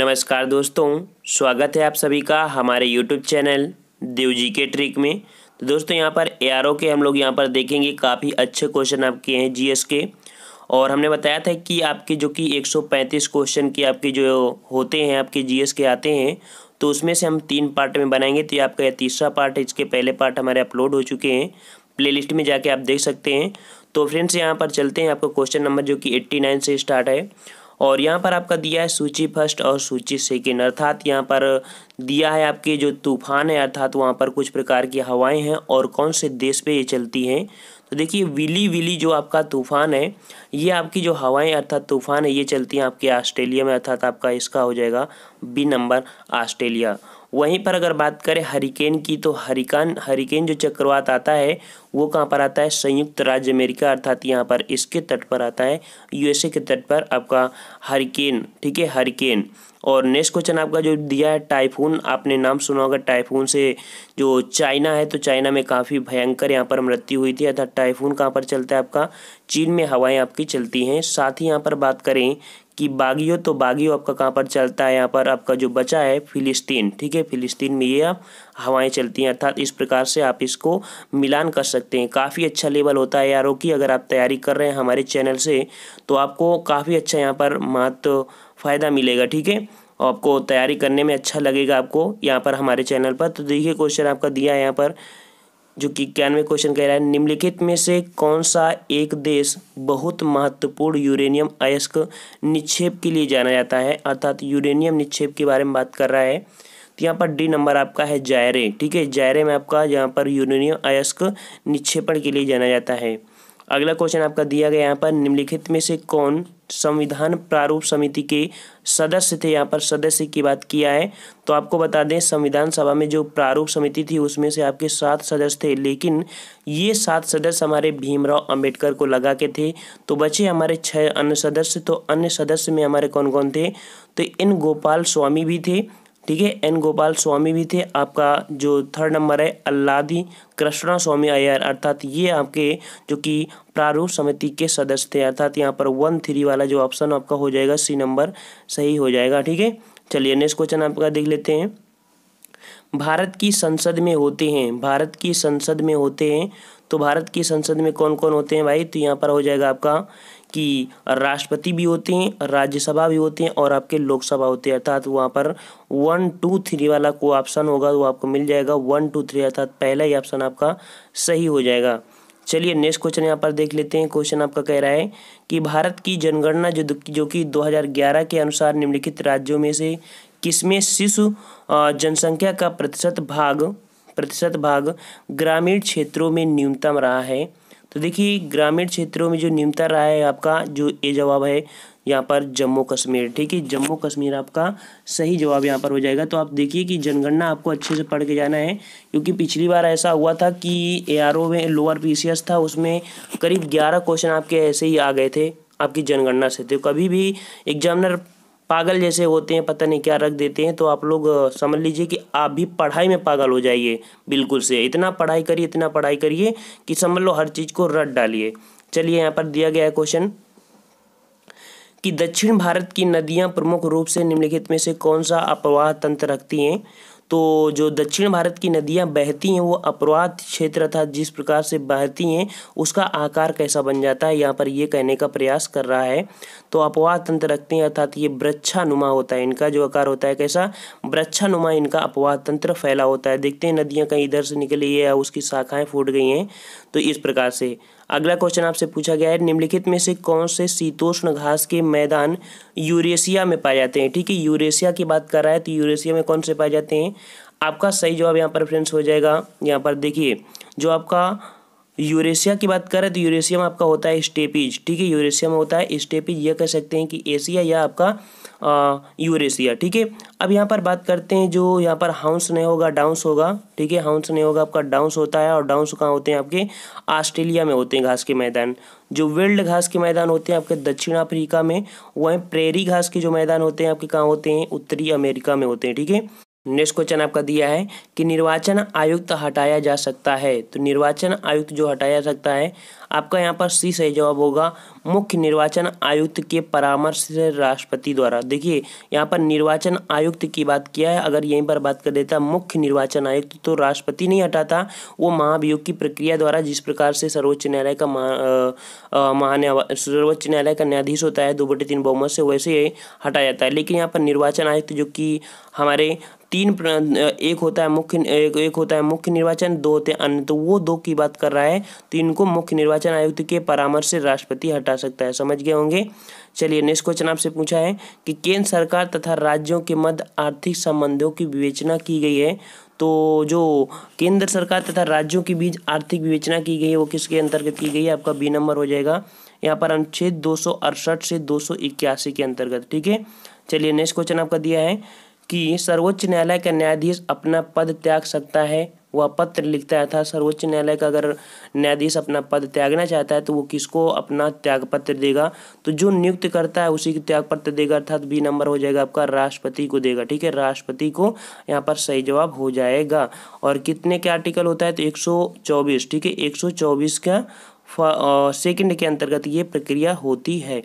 नमस्कार दोस्तों स्वागत है आप सभी का हमारे यूट्यूब चैनल देव जी के ट्रिक में तो दोस्तों यहाँ पर ए के हम लोग यहाँ पर देखेंगे काफ़ी अच्छे क्वेश्चन आपके हैं जीएस के और हमने बताया था कि आपके जो कि 135 क्वेश्चन के आपके जो होते हैं आपके जीएस के आते हैं तो उसमें से हम तीन पार्ट में बनाएंगे तो ये आपका यह तीसरा पार्ट इसके पहले पार्ट हमारे अपलोड हो चुके हैं प्ले में जाके आप देख सकते हैं तो फ्रेंड्स यहाँ पर चलते हैं आपका क्वेश्चन नंबर जो कि एट्टी से स्टार्ट है और यहाँ पर आपका दिया है सूची फर्स्ट और सूची सेकेंड अर्थात यहाँ पर दिया है आपके जो तूफान है अर्थात वहाँ पर कुछ प्रकार की हवाएं हैं और कौन से देश पे ये चलती हैं तो देखिए विली विली जो आपका तूफान है ये आपकी जो हवाएं अर्थात तूफान है ये चलती हैं आपके ऑस्ट्रेलिया में अर्थात आपका इसका हो जाएगा बी नंबर ऑस्ट्रेलिया वहीं पर अगर बात करें हरिकेन की तो हरिकान हरिकेन जो चक्रवात आता है वो कहाँ पर आता है संयुक्त राज्य अमेरिका अर्थात यहाँ पर इसके तट पर आता है यूएसए के तट पर आपका हरिकेन ठीक है हरिकेन और नेक्स्ट क्वेश्चन आपका जो दिया है टाइफून आपने नाम सुना होगा टाइफून से जो चाइना है तो चाइना में काफ़ी भयंकर यहाँ पर मृत्यु हुई थी अर्थात टाइफून कहाँ पर चलता है आपका चीन में हवाएँ आपकी चलती हैं साथ ही यहाँ पर बात करें कि बागियो तो बागियो आपका कहाँ पर चलता है यहाँ पर आपका जो बचा है फिलिस्तीन ठीक है फिलिस्तीन में ये आप हवाएं चलती हैं अर्थात इस प्रकार से आप इसको मिलान कर सकते सकते हैं काफ़ी अच्छा लेवल होता है यारों की अगर आप तैयारी कर रहे हैं हमारे चैनल से तो आपको काफ़ी अच्छा यहाँ पर मात फ़ायदा मिलेगा ठीक है आपको तैयारी करने में अच्छा लगेगा आपको यहाँ पर हमारे चैनल पर तो देखिए क्वेश्चन आपका दिया है यहाँ पर जो कि इक्यानवे क्वेश्चन कह रहा है निम्नलिखित में से कौन सा एक देश बहुत महत्वपूर्ण यूरेनियम अयस्क निक्षेप के लिए जाना जाता है अर्थात यूरेनियम निक्षेप के बारे में बात कर रहा है तो यहाँ पर डी नंबर आपका है जायरे ठीक है जायरे में आपका यहाँ पर यूरेनियम अयस्क निक्षेपण के लिए जाना जाता है अगला क्वेश्चन आपका दिया गया यहाँ पर निम्नलिखित में से कौन संविधान प्रारूप समिति के सदस्य थे यहाँ पर सदस्य की बात किया है तो आपको बता दें संविधान सभा में जो प्रारूप समिति थी उसमें से आपके सात सदस्य थे लेकिन ये सात सदस्य हमारे भीमराव अंबेडकर को लगा के थे तो बचे हमारे छः अन्य सदस्य तो अन्य सदस्य में हमारे कौन कौन थे तो इन गोपाल स्वामी भी थे ठीक है एन गोपाल स्वामी भी थे आपका जो थर्ड नंबर है अल्लादी कृष्णा स्वामी अय्यर अर्थात ये आपके जो कि प्रारूप समिति के सदस्य थे अर्थात यहाँ पर वन थ्री वाला जो ऑप्शन आपका हो जाएगा सी नंबर सही हो जाएगा ठीक है चलिए नेक्स्ट क्वेश्चन आपका देख लेते हैं भारत की संसद में होते हैं भारत की संसद में होते हैं तो भारत की संसद में कौन कौन होते हैं भाई तो यहाँ पर हो जाएगा आपका कि राष्ट्रपति भी होते हैं राज्यसभा भी होते हैं और आपके लोकसभा होते हैं अर्थात वहाँ पर वन टू थ्री वाला को ऑप्शन होगा वो आपको मिल जाएगा वन टू थ्री अर्थात पहला ही ऑप्शन आपका सही हो जाएगा चलिए नेक्स्ट क्वेश्चन यहाँ पर देख लेते हैं क्वेश्चन आपका कह रहा है कि भारत की जनगणना जो जो कि 2011 के अनुसार निम्नलिखित राज्यों में से किसमें शिशु जनसंख्या का प्रतिशत भाग प्रतिशत भाग ग्रामीण क्षेत्रों में न्यूनतम रहा है तो देखिए ग्रामीण क्षेत्रों में जो निम्नता रहा है आपका जो ये जवाब है यहाँ पर जम्मू कश्मीर ठीक है जम्मू कश्मीर आपका सही जवाब यहाँ पर हो जाएगा तो आप देखिए कि जनगणना आपको अच्छे से पढ़ के जाना है क्योंकि पिछली बार ऐसा हुआ था कि ए में लोअर पी था उसमें करीब ग्यारह क्वेश्चन आपके ऐसे ही आ गए थे आपकी जनगणना से तो कभी भी एग्जामिनर पागल जैसे होते हैं पता नहीं क्या रख देते हैं तो आप लोग समझ लीजिए कि आप भी पढ़ाई में पागल हो जाइए बिल्कुल से इतना पढ़ाई करिए इतना पढ़ाई करिए कि समझ लो हर चीज़ को रट डालिए चलिए यहाँ पर दिया गया है क्वेश्चन कि दक्षिण भारत की नदियाँ प्रमुख रूप से निम्नलिखित में से कौन सा अपवाह तंत्र रखती हैं तो जो दक्षिण भारत की नदियाँ बहती हैं वो अपराध क्षेत्र अर्थात जिस प्रकार से बहती हैं उसका आकार कैसा बन जाता है यहाँ पर ये कहने का प्रयास कर रहा है तो अपवाद तंत्र रखते हैं अर्थात ये वृक्षानुमा होता है इनका जो आकार होता है कैसा वृक्षानुमा इनका अपवाद तंत्र फैला होता है देखते हैं नदियाँ कहीं इधर से निकली है या उसकी शाखाएँ फूट गई हैं तो इस प्रकार से अगला क्वेश्चन आपसे पूछा गया है निम्नलिखित में से कौन से शीतोष्ण घास के मैदान यूरेशिया में पाए जाते हैं ठीक है यूरेशिया की बात कर रहा है तो यूरेशिया में कौन से पाए जाते हैं आपका सही जवाब यहाँ पर फ्रेंड्स हो जाएगा यहाँ पर देखिए जो आपका यूरेशिया की बात करें तो यूरेशिया में आपका होता है स्टेपीज ठीक है यूरेशिया में होता है स्टेपीज यह कह सकते हैं कि एशिया या आपका यूरेशिया ठीक है अब यहाँ पर बात करते हैं जो यहाँ पर हाउंस नहीं होगा डाउंस होगा ठीक है हाउंस नहीं होगा आपका डाउंस होता है और डाउंस कहाँ होते हैं आपके ऑस्ट्रेलिया में होते हैं घास के मैदान जो वेल्ड घास के मैदान होते हैं आपके दक्षिण अफ्रीका में वहीं प्रेरी घास के जो मैदान होते हैं आपके कहाँ होते हैं उत्तरी अमेरिका में होते हैं ठीक है नेक्स्ट क्वेश्चन आपका दिया है कि निर्वाचन आयुक्त हटाया जा सकता है तो निर्वाचन आयुक्त जो हटाया जा सकता है आपका यहाँ पर सी सही जवाब होगा मुख्य निर्वाचन आयुक्त के परामर्श से राष्ट्रपति द्वारा देखिए यहाँ पर निर्वाचन आयुक्त की बात किया है अगर यहीं पर बात कर देता मुख्य निर्वाचन आयुक्त तो राष्ट्रपति नहीं हटाता वो महाभियोग की प्रक्रिया द्वारा जिस प्रकार से सर्वोच्च न्यायालय का महान्या सर्वोच्च न्यायालय का न्यायाधीश होता है दो बटे तीन बहुमत से वैसे हटाया जाता है लेकिन यहाँ पर निर्वाचन आयुक्त जो कि हमारे तीन एक होता है मुख्य एक, एक होता है मुख्य निर्वाचन दो होते हैं अन्य तो वो दो की बात कर रहा है तो इनको मुख्य निर्वाचन आयुक्त के परामर्श से राष्ट्रपति हटा सकता है समझ गए होंगे चलिए नेक्स्ट क्वेश्चन आपसे पूछा है कि केंद्र सरकार तथा राज्यों के मध्य आर्थिक संबंधों की विवेचना की गई है तो जो केंद्र सरकार तथा राज्यों के बीच आर्थिक विवेचना की गई है वो किसके अंतर्गत की गई है आपका बी नंबर हो जाएगा यहाँ पर अनुच्छेद दो से दो के अंतर्गत ठीक है चलिए नेक्स्ट क्वेश्चन आपका दिया है कि सर्वोच्च न्यायालय का न्यायाधीश अपना पद त्याग सकता है वह पत्र लिखता है था सर्वोच्च न्यायालय का अगर न्यायाधीश अपना पद त्यागना चाहता है तो वो किसको अपना त्यागपत्र देगा तो जो नियुक्त करता है उसी को त्यागपत्र देगा अर्थात बी नंबर हो जाएगा आपका राष्ट्रपति को देगा ठीक है राष्ट्रपति को यहाँ पर सही जवाब हो जाएगा और कितने के आर्टिकल होता है तो एक ठीक है एक का सेकेंड के अंतर्गत ये प्रक्रिया होती है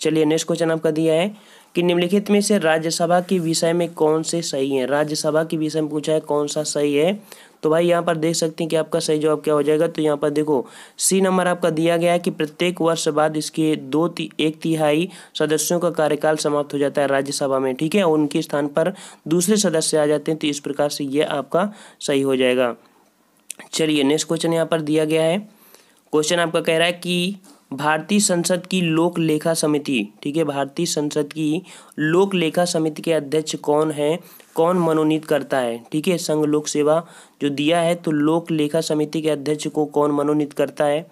चलिए नेक्स्ट क्वेश्चन आपका दिया है कि निम्नलिखित में से राज्यसभा के विषय में कौन से सही है राज्यसभा के विषय में पूछा है कौन सा सही है तो भाई यहाँ पर देख सकते हैं कि आपका सही जवाब क्या हो जाएगा तो यहाँ पर देखो सी नंबर आपका दिया गया है कि प्रत्येक वर्ष बाद इसके दो ती, एक तिहाई सदस्यों का कार्यकाल समाप्त हो जाता है राज्यसभा में ठीक है और उनके स्थान पर दूसरे सदस्य आ जाते हैं तो इस प्रकार से ये आपका सही हो जाएगा चलिए नेक्स्ट क्वेश्चन यहाँ पर दिया गया है क्वेश्चन आपका कह रहा है कि भारतीय संसद की लोक लेखा समिति ठीक है भारतीय संसद की लोक लेखा समिति के अध्यक्ष कौन है कौन मनोनीत करता है ठीक है संघ लोक सेवा जो दिया है तो लोक लेखा समिति के अध्यक्ष को कौन मनोनीत करता है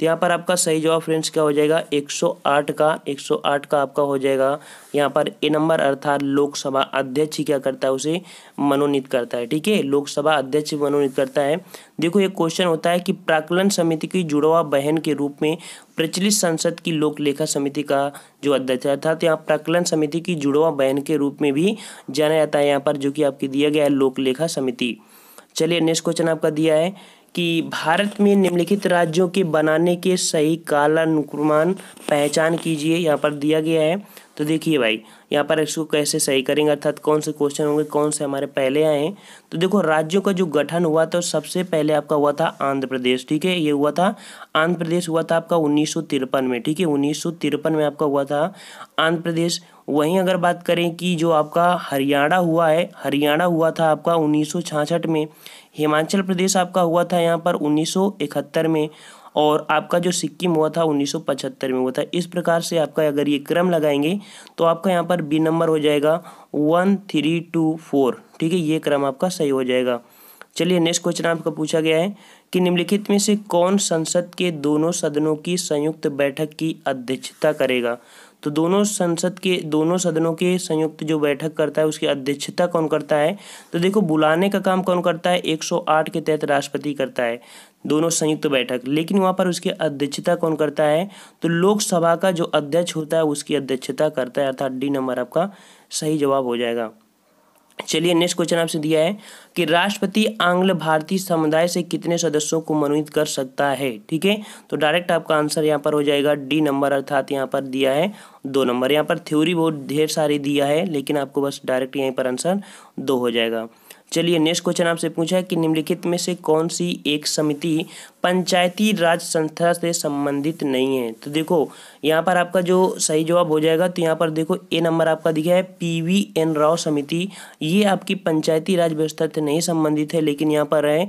तो यहाँ पर आपका सही जवाब फ्रेंड्स क्या हो जाएगा 108 का 108 का आपका हो जाएगा यहाँ पर ए नंबर अर्थात लोकसभा अध्यक्ष क्या करता है उसे मनोनीत करता है ठीक है लोकसभा अध्यक्ष मनोनीत करता है देखो ये क्वेश्चन होता है कि प्राकलन समिति की जुड़वा बहन के रूप में प्रचलित संसद की लोक लेखा समिति का जो अध्यक्ष अर्थात यहाँ प्राकलन समिति की जुड़वा बहन के रूप में भी जाना जाता है यहाँ पर जो कि आपके दिया गया है लोक लेखा समिति चलिए नेक्स्ट क्वेश्चन आपका दिया है कि भारत में निम्नलिखित राज्यों के बनाने के सही कालानुक्रमान पहचान कीजिए यहाँ पर दिया गया है तो देखिए भाई यहाँ पर इसको कैसे सही करेंगे अर्थात कौन से क्वेश्चन होंगे कौन से हमारे पहले आए हैं तो देखो राज्यों का जो गठन हुआ था सबसे पहले आपका हुआ था आंध्र प्रदेश ठीक है ये हुआ था आंध्र प्रदेश हुआ था आपका उन्नीस में ठीक है उन्नीस में आपका हुआ था आंध्र प्रदेश वहीं अगर बात करें कि जो आपका हरियाणा हुआ है हरियाणा हुआ था आपका उन्नीस में हिमाचल प्रदेश आपका हुआ था यहाँ पर 1971 में और आपका जो सिक्किम हुआ था 1975 में हुआ था इस प्रकार से आपका अगर ये क्रम लगाएंगे तो आपका यहाँ पर बी नंबर हो जाएगा वन थ्री टू फोर ठीक है ये क्रम आपका सही हो जाएगा चलिए नेक्स्ट क्वेश्चन आपका पूछा गया है कि निम्नलिखित में से कौन संसद के दोनों सदनों की संयुक्त बैठक की अध्यक्षता करेगा तो दोनों संसद के दोनों सदनों के संयुक्त जो बैठक करता है उसकी अध्यक्षता कौन करता है तो देखो बुलाने का काम कौन करता है 108 के तहत राष्ट्रपति करता है दोनों संयुक्त बैठक लेकिन वहाँ पर उसकी अध्यक्षता कौन करता है तो लोकसभा का जो अध्यक्ष होता है उसकी अध्यक्षता करता है अर्थात डी नंबर आपका सही जवाब हो जाएगा चलिए नेक्स्ट क्वेश्चन आपसे दिया है कि राष्ट्रपति आंग्ल भारतीय समुदाय से कितने सदस्यों को मनोनीत कर सकता है ठीक है तो डायरेक्ट आपका आंसर यहाँ पर हो जाएगा डी नंबर अर्थात यहाँ पर दिया है दो नंबर यहाँ पर थ्योरी बहुत ढेर सारी दिया है लेकिन आपको बस डायरेक्ट यहीं पर आंसर दो हो जाएगा चलिए नेक्स्ट क्वेश्चन आपसे पूछा है कि निम्नलिखित में से कौन सी एक समिति पंचायती राज संस्था से संबंधित नहीं है तो देखो यहाँ पर आपका जो सही जवाब हो जाएगा तो यहाँ पर देखो ए नंबर आपका दिखा है पी वी एन राव समिति ये आपकी पंचायती राज व्यवस्था से नहीं संबंधित है लेकिन यहाँ पर है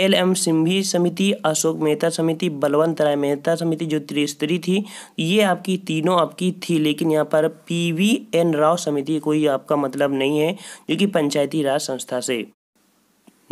एल एम सिंभी समिति अशोक मेहता समिति बलवंत राय मेहता समिति जो त्रिस्तरी थी ये आपकी तीनों आपकी थी लेकिन यहाँ पर पी वी एन राव समिति कोई आपका मतलब नहीं है जो कि पंचायती राज संस्था से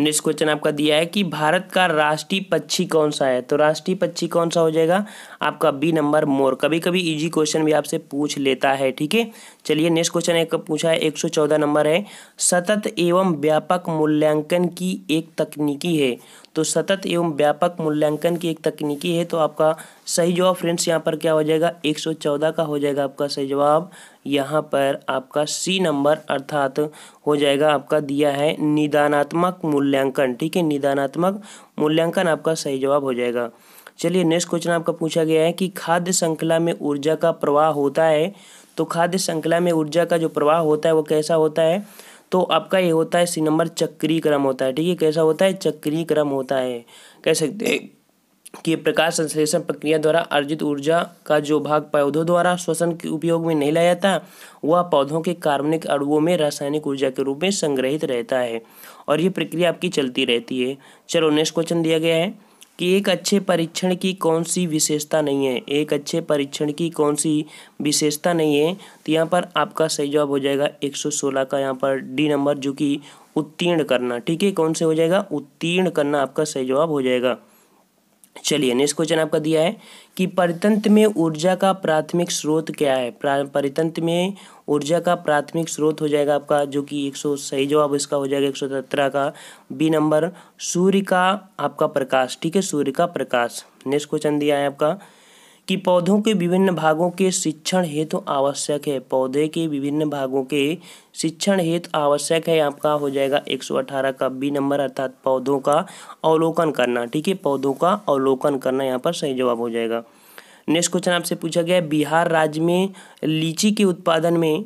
नेक्स्ट क्वेश्चन आपका दिया है कि भारत का राष्ट्रीय पक्षी कौन सा है तो राष्ट्रीय पक्षी कौन सा हो जाएगा आपका बी नंबर मोर कभी कभी इजी क्वेश्चन भी आपसे पूछ लेता है ठीक है चलिए नेक्स्ट क्वेश्चन एक पूछा है 114 नंबर है सतत एवं व्यापक मूल्यांकन की एक तकनीकी है तो सतत एवं व्यापक मूल्यांकन की एक तकनीकी है तो आपका सही जवाब फ्रेंड्स यहाँ पर क्या हो जाएगा 114 का हो जाएगा आपका सही जवाब यहाँ पर आपका सी नंबर अर्थात हो जाएगा आपका दिया है निदानात्मक मूल्यांकन ठीक है निदानात्मक मूल्यांकन आपका सही जवाब हो जाएगा चलिए नेक्स्ट क्वेश्चन आपका पूछा गया है कि खाद्य श्रृंखला में ऊर्जा का प्रवाह होता है तो खाद्य श्रृंखला में ऊर्जा का जो प्रवाह होता है वो कैसा होता है तो आपका ये होता है सी नंबर चक्री क्रम होता है ठीक है कैसा होता है चक्री क्रम होता है कह सकते हैं कि प्रकाश संश्लेषण प्रक्रिया द्वारा अर्जित ऊर्जा का जो भाग पौधों द्वारा श्वसन के उपयोग में नहीं लाया जाता वह पौधों के कार्बनिक अणुओं में रासायनिक ऊर्जा के रूप में संग्रहित रहता है और ये प्रक्रिया आपकी चलती रहती है चलो नेक्स्ट क्वेश्चन दिया गया है कि एक अच्छे परीक्षण की कौन सी विशेषता नहीं है एक अच्छे परीक्षण की कौन सी विशेषता नहीं है तो यहाँ पर आपका सही जवाब हो जाएगा 116 का यहाँ पर डी नंबर जो कि उत्तीर्ण करना ठीक है कौन से हो जाएगा उत्तीर्ण करना आपका सही जवाब हो जाएगा चलिए नेक्स्ट क्वेश्चन आपका दिया है कि परितंत्र में ऊर्जा का प्राथमिक स्रोत क्या है परितंत्र में ऊर्जा का प्राथमिक स्रोत हो जाएगा आपका जो कि एक सौ सही जवाब इसका हो जाएगा एक सौ सत्रह का बी नंबर सूर्य का आपका प्रकाश ठीक है सूर्य का प्रकाश नेक्स्ट क्वेश्चन दिया है आपका कि पौधों के विभिन्न भागों के शिक्षण हेतु तो आवश्यक है पौधे के विभिन्न भागों के शिक्षण हेतु तो आवश्यक है आपका हो जाएगा 118 का बी नंबर अर्थात पौधों का अवलोकन करना ठीक है पौधों का अवलोकन करना यहाँ पर सही जवाब हो जाएगा नेक्स्ट क्वेश्चन आपसे पूछा गया बिहार राज्य में लीची के उत्पादन में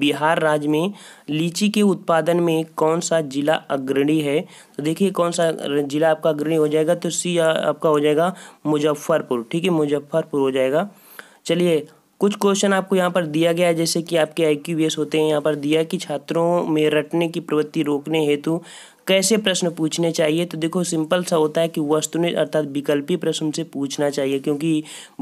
बिहार राज्य में लीची के उत्पादन में कौन सा जिला अग्रणी है तो देखिए कौन सा जिला आपका अग्रणी हो जाएगा तो सी आपका हो जाएगा मुजफ्फरपुर ठीक है मुजफ्फरपुर हो जाएगा चलिए कुछ क्वेश्चन आपको यहाँ पर दिया गया है जैसे कि आपके आई क्यू होते हैं यहाँ पर दिया कि छात्रों में रटने की प्रवृत्ति रोकने हेतु कैसे प्रश्न पूछने चाहिए तो देखो सिंपल सा होता है कि वस्तुनिष्ठ अर्थात विकल्पी प्रश्न उनसे पूछना चाहिए क्योंकि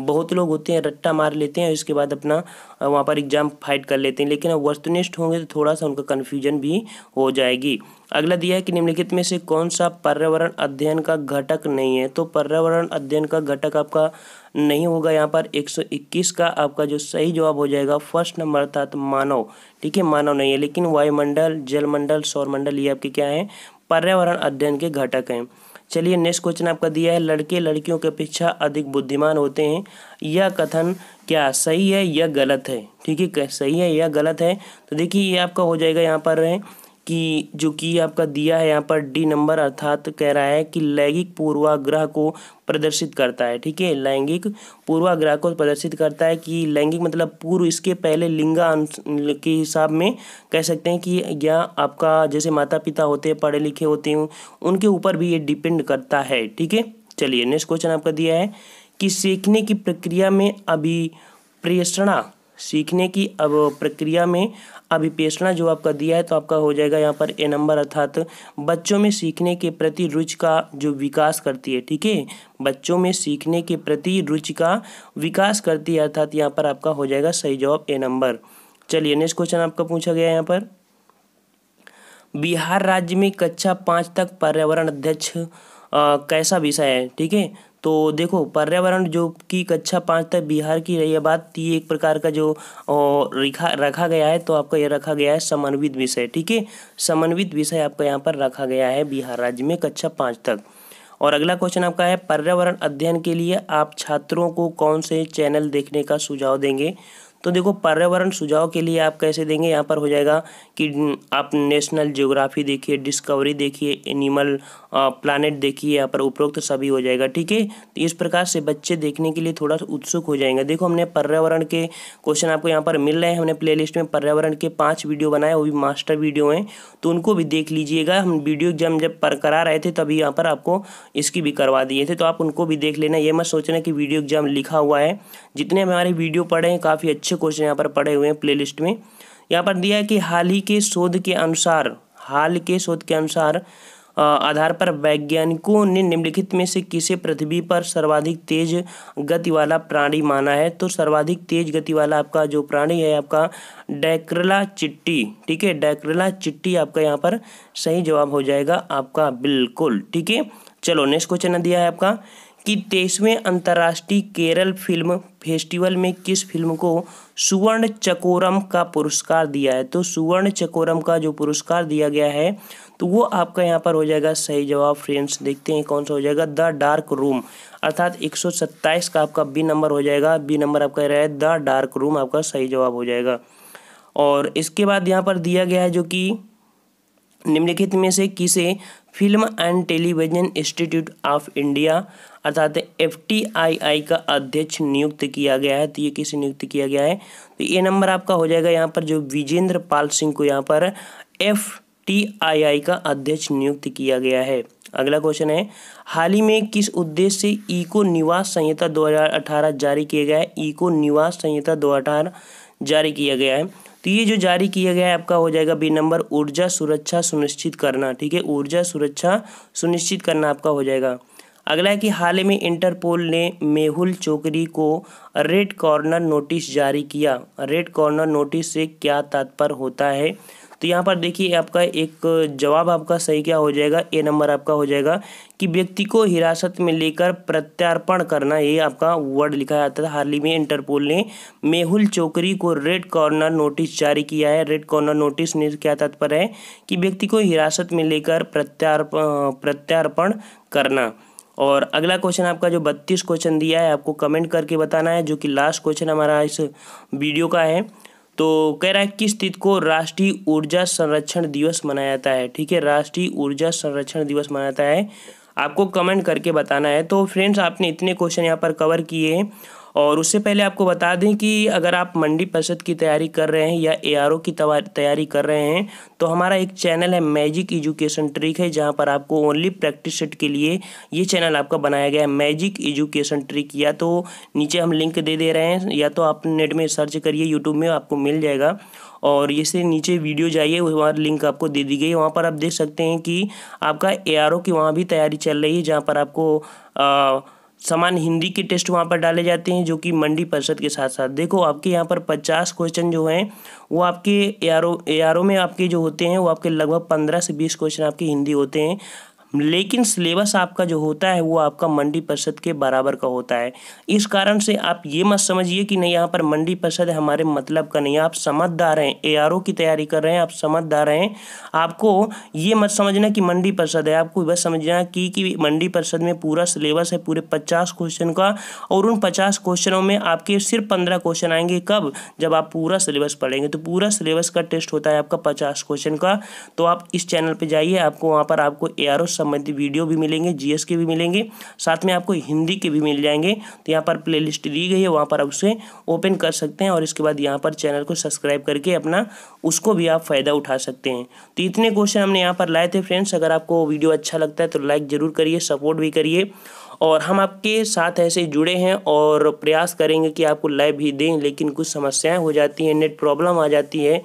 बहुत लोग होते हैं रट्टा मार लेते हैं और इसके बाद अपना वहाँ पर एग्जाम फाइट कर लेते हैं लेकिन अब वस्तुनिष्ठ होंगे तो थोड़ा सा उनका कन्फ्यूजन भी हो जाएगी अगला दिया है कि निम्नलिखित में से कौन सा पर्यावरण अध्ययन का घटक नहीं है तो पर्यावरण अध्ययन का घटक आपका नहीं होगा यहाँ पर 121 का आपका जो सही जवाब हो जाएगा फर्स्ट नंबर अर्थात मानव ठीक है मानव नहीं है लेकिन वायुमंडल जलमंडल सौरमंडल ये आपके क्या है पर्यावरण अध्ययन के घटक हैं चलिए नेक्स्ट क्वेश्चन आपका दिया है लड़के लड़कियों के अपेक्षा अधिक बुद्धिमान होते हैं यह कथन क्या सही है या गलत है ठीक है सही है या गलत है तो देखिए ये आपका हो जाएगा यहाँ पर है कि जो कि आपका दिया है यहाँ पर डी नंबर अर्थात कह रहा है कि लैंगिक पूर्वाग्रह को प्रदर्शित करता है ठीक है लैंगिक पूर्वाग्रह को प्रदर्शित करता है कि लैंगिक मतलब पूर्व इसके पहले लिंगा के हिसाब में कह सकते हैं कि या आपका जैसे माता पिता होते हैं पढ़े लिखे होते हैं उनके ऊपर भी ये डिपेंड करता है ठीक है चलिए नेक्स्ट क्वेश्चन आपका दिया है कि सीखने की प्रक्रिया में अभी प्रेषणा सीखने की अब प्रक्रिया में अभिपेशना जो आपका दिया है तो आपका हो जाएगा यहाँ पर ए नंबर अर्थात बच्चों में सीखने के प्रति रुचि का जो विकास करती है ठीक है बच्चों में सीखने के प्रति रुचि का विकास करती है अर्थात यहाँ पर आपका हो जाएगा सही जवाब ए नंबर चलिए नेक्स्ट क्वेश्चन आपका पूछा गया है यहाँ पर बिहार राज्य में कक्षा पाँच तक पर्यावरण अध्यक्ष कैसा विषय है ठीक है तो देखो पर्यावरण जो कि कक्षा पाँच तक बिहार की रही है बात ये एक प्रकार का जो रिखा रखा गया है तो आपका ये रखा गया है समन्वित विषय ठीक है समन्वित विषय आपका यहाँ पर रखा गया है बिहार राज्य में कक्षा पाँच तक और अगला क्वेश्चन आपका है पर्यावरण अध्ययन के लिए आप छात्रों को कौन से चैनल देखने का सुझाव देंगे तो देखो पर्यावरण सुझाव के लिए आप कैसे देंगे यहाँ पर हो जाएगा कि आप नेशनल ज्योग्राफी देखिए डिस्कवरी देखिए एनिमल प्लानट देखिए यहाँ पर उपरोक्त सभी हो जाएगा ठीक है तो इस प्रकार से बच्चे देखने के लिए थोड़ा सा उत्सुक हो जाएंगे देखो हमने पर्यावरण के क्वेश्चन आपको यहाँ पर मिल रहे हैं हमने प्ले में पर्यावरण के पाँच वीडियो बनाए वो भी मास्टर वीडियो हैं तो उनको भी देख लीजिएगा हम वीडियो एग्जाम जब पर करा रहे थे तभी यहाँ पर आपको इसकी भी करवा दिए थे तो आप उनको भी देख लेना ये मत सोचना कि वीडियो एग्जाम लिखा हुआ है जितने हमारे वीडियो पढ़े हैं काफ़ी अच्छे अच्छे क्वेश्चन यहाँ पर पड़े हुए हैं प्लेलिस्ट में यहाँ पर दिया है कि हाल ही के शोध के अनुसार हाल के शोध के अनुसार आधार पर वैज्ञानिकों ने निम्नलिखित में से किसे पृथ्वी पर सर्वाधिक तेज गति वाला प्राणी माना है तो सर्वाधिक तेज गति वाला आपका जो प्राणी है आपका डैक्रला चिट्टी ठीक है डैक्रला चिट्टी आपका यहाँ पर सही जवाब हो जाएगा आपका बिल्कुल ठीक है चलो नेक्स्ट क्वेश्चन दिया है आपका कि तेईसवें अंतर्राष्ट्रीय केरल फिल्म फेस्टिवल में किस फिल्म को सुवर्ण चकोरम का पुरस्कार दिया है तो सुवर्ण चकोरम का जो पुरस्कार दिया गया है तो वो आपका यहाँ पर हो जाएगा सही जवाब फ्रेंड्स देखते हैं कौन सा हो जाएगा द डार्क रूम अर्थात 127 का आपका बी नंबर हो जाएगा बी नंबर आपका रहा है द डार्क रूम आपका सही जवाब हो जाएगा और इसके बाद यहाँ पर दिया गया है जो कि निम्नलिखित में से किसे Film and Television Institute of India अर्थात एफ का अध्यक्ष नियुक्त किया गया है तो ये किसे नियुक्त किया गया है तो ये नंबर आपका हो जाएगा यहाँ पर जो विजेंद्र पाल सिंह को यहाँ पर एफ का अध्यक्ष नियुक्त किया गया है अगला क्वेश्चन है हाल ही में किस उद्देश्य से ईको निवास संहिता 2018 जारी किया गया है ईको निवास संहिता 2018 जारी किया गया है तो ये जो जारी किया गया है आपका हो जाएगा बी नंबर ऊर्जा सुरक्षा सुनिश्चित करना ठीक है ऊर्जा सुरक्षा सुनिश्चित करना आपका हो जाएगा अगला है कि हाल ही में इंटरपोल ने मेहुल चोकरी को रेड कॉर्नर नोटिस जारी किया रेड कॉर्नर नोटिस से क्या तात्पर्य होता है तो यहाँ पर देखिए आपका एक जवाब आपका सही क्या हो जाएगा ए नंबर आपका हो जाएगा कि व्यक्ति को हिरासत में लेकर प्रत्यार्पण करना ये आपका वर्ड लिखा जाता था हाल ही में इंटरपोल ने मेहुल चौकरी को रेड कॉर्नर नोटिस जारी किया है रेड कॉर्नर नोटिस ने क्या तात्पर्य है कि व्यक्ति को हिरासत में लेकर प्रत्यार्प प्रत्यार्पण करना और अगला क्वेश्चन आपका जो बत्तीस क्वेश्चन दिया है आपको कमेंट करके बताना है जो कि लास्ट क्वेश्चन हमारा इस वीडियो का है तो कह रहा है किस तिथि को राष्ट्रीय ऊर्जा संरक्षण दिवस मनाया जाता है ठीक है राष्ट्रीय ऊर्जा संरक्षण दिवस मनाया जाता है आपको कमेंट करके बताना है तो फ्रेंड्स आपने इतने क्वेश्चन यहाँ पर कवर किए हैं और उससे पहले आपको बता दें कि अगर आप मंडी परिषद की तैयारी कर रहे हैं या ए की तैयारी कर रहे हैं तो हमारा एक चैनल है मैजिक एजुकेशन ट्रिक है जहाँ पर आपको ओनली प्रैक्टिस सेट के लिए ये चैनल आपका बनाया गया है मैजिक एजुकेशन ट्रिक या तो नीचे हम लिंक दे दे रहे हैं या तो आप नेट में सर्च करिए यूट्यूब में आपको मिल जाएगा और इससे नीचे वीडियो जाइए वहाँ लिंक आपको दे दी गई वहाँ पर आप देख सकते हैं कि आपका ए आर की वहाँ भी तैयारी चल रही है जहाँ पर आपको आ, समान हिंदी के टेस्ट वहाँ पर डाले जाते हैं जो कि मंडी परिषद के साथ साथ देखो आपके यहाँ पर पचास क्वेश्चन जो हैं वो आपके ए आर में आपके जो होते हैं वो आपके लगभग पंद्रह से बीस क्वेश्चन आपके हिंदी होते हैं लेकिन सिलेबस आपका जो होता है वो आपका मंडी परिषद के बराबर का होता है इस कारण से आप ये मत समझिए कि नहीं यहाँ पर मंडी परिषद हमारे मतलब का नहीं आप समझदार हैं ए की तैयारी कर रहे हैं आप समझदार हैं आपको ये मत समझना कि मंडी परिषद है आपको बस समझना कि, कि मंडी परिषद में पूरा सिलेबस है पूरे पचास क्वेश्चन का और उन पचास क्वेश्चनों में आपके सिर्फ पंद्रह क्वेश्चन आएंगे कब जब आप पूरा सिलेबस पढ़ेंगे तो पूरा सिलेबस का टेस्ट होता है आपका पचास क्वेश्चन का तो आप इस चैनल पर जाइए आपको वहाँ पर आपको ए संबंधित वीडियो भी मिलेंगे जीएस के भी मिलेंगे साथ में आपको हिंदी के भी मिल जाएंगे तो यहाँ पर प्लेलिस्ट दी गई है वहाँ पर आप उसे ओपन कर सकते हैं और इसके बाद यहाँ पर चैनल को सब्सक्राइब करके अपना उसको भी आप फ़ायदा उठा सकते हैं तो इतने क्वेश्चन हमने यहाँ पर लाए थे फ्रेंड्स अगर आपको वीडियो अच्छा लगता है तो लाइक ज़रूर करिए सपोर्ट भी करिए और हम आपके साथ ऐसे जुड़े हैं और प्रयास करेंगे कि आपको लाइव भी दें लेकिन कुछ समस्याएं हो जाती हैं नेट प्रॉब्लम आ जाती है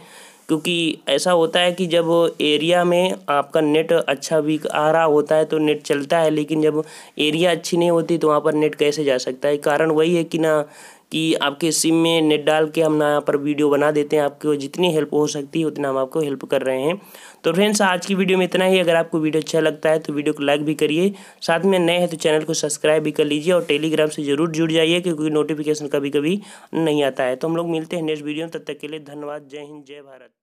क्योंकि ऐसा होता है कि जब एरिया में आपका नेट अच्छा वीक आ रहा होता है तो नेट चलता है लेकिन जब एरिया अच्छी नहीं होती तो वहाँ पर नेट कैसे जा सकता है कारण वही है कि ना कि आपके सिम में नेट डाल के हम ना यहाँ पर वीडियो बना देते हैं आपको जितनी हेल्प हो सकती है उतना हम आपको हेल्प कर रहे हैं तो फ्रेंड्स आज की वीडियो में इतना ही अगर आपको वीडियो अच्छा लगता है तो वीडियो को लाइक भी करिए साथ में नए हैं तो चैनल को सब्सक्राइब भी कर लीजिए और टेलीग्राम से जरूर जुड़ जाइए क्योंकि नोटिफिकेशन कभी कभी नहीं आता है तो हम लोग मिलते हैं नेक्स्ट वीडियो में तब तक के लिए धन्यवाद जय हिंद जय भारत